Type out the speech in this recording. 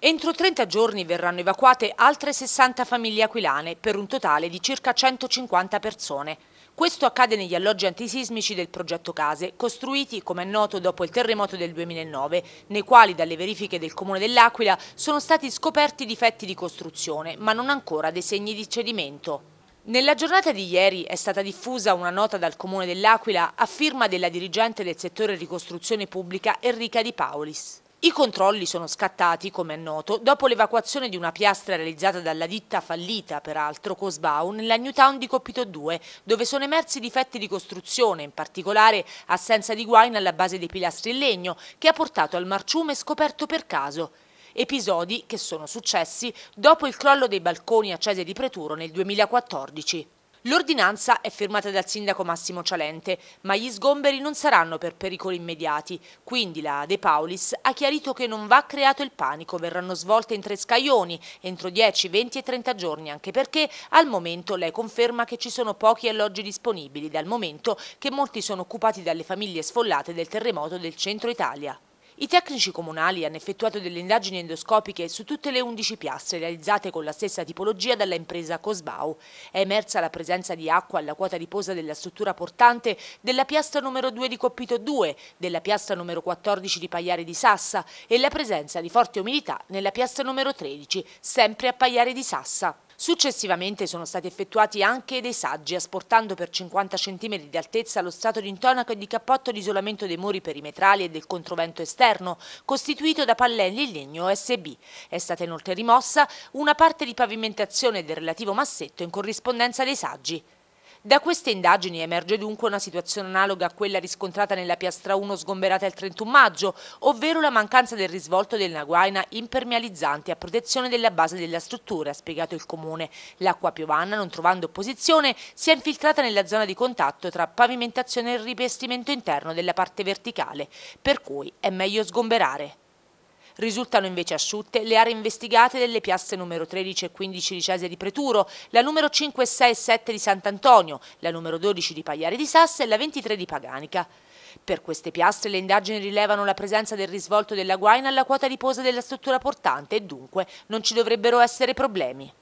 Entro 30 giorni verranno evacuate altre 60 famiglie aquilane per un totale di circa 150 persone. Questo accade negli alloggi antisismici del progetto Case, costruiti, come è noto, dopo il terremoto del 2009, nei quali dalle verifiche del Comune dell'Aquila sono stati scoperti difetti di costruzione, ma non ancora dei segni di cedimento. Nella giornata di ieri è stata diffusa una nota dal Comune dell'Aquila a firma della dirigente del settore ricostruzione pubblica Enrica Di Paolis. I controlli sono scattati, come è noto, dopo l'evacuazione di una piastra realizzata dalla ditta fallita, peraltro, Cosbau, nella New Town di Coppito 2, dove sono emersi difetti di costruzione, in particolare assenza di guaina alla base dei pilastri in legno, che ha portato al marciume scoperto per caso. Episodi che sono successi dopo il crollo dei balconi a Cese di Preturo nel 2014. L'ordinanza è firmata dal sindaco Massimo Cialente, ma gli sgomberi non saranno per pericoli immediati, quindi la De Paulis ha chiarito che non va creato il panico, verranno svolte in tre scaglioni entro 10, 20 e 30 giorni, anche perché al momento lei conferma che ci sono pochi alloggi disponibili, dal momento che molti sono occupati dalle famiglie sfollate del terremoto del centro Italia. I tecnici comunali hanno effettuato delle indagini endoscopiche su tutte le 11 piastre realizzate con la stessa tipologia dalla impresa Cosbau. È emersa la presenza di acqua alla quota riposa della struttura portante della piastra numero 2 di Coppito 2, della piastra numero 14 di Pagliari di Sassa e la presenza di forte umidità nella piastra numero 13, sempre a Pagliari di Sassa. Successivamente sono stati effettuati anche dei saggi, asportando per 50 cm di altezza lo strato di intonaco e di cappotto di isolamento dei muri perimetrali e del controvento esterno, costituito da pallelli in legno SB. È stata inoltre rimossa una parte di pavimentazione del relativo massetto in corrispondenza dei saggi. Da queste indagini emerge dunque una situazione analoga a quella riscontrata nella piastra 1 sgomberata il 31 maggio, ovvero la mancanza del risvolto del Naguaina impermealizzante a protezione della base della struttura, ha spiegato il comune. L'acqua piovana, non trovando opposizione, si è infiltrata nella zona di contatto tra pavimentazione e rivestimento interno della parte verticale, per cui è meglio sgomberare. Risultano invece asciutte le aree investigate delle piazze numero 13 e 15 di Cese di Preturo, la numero 5, 6 e 7 di Sant'Antonio, la numero 12 di Pagliari di Sasse e la 23 di Paganica. Per queste piastre le indagini rilevano la presenza del risvolto della guaina alla quota riposa della struttura portante e dunque non ci dovrebbero essere problemi.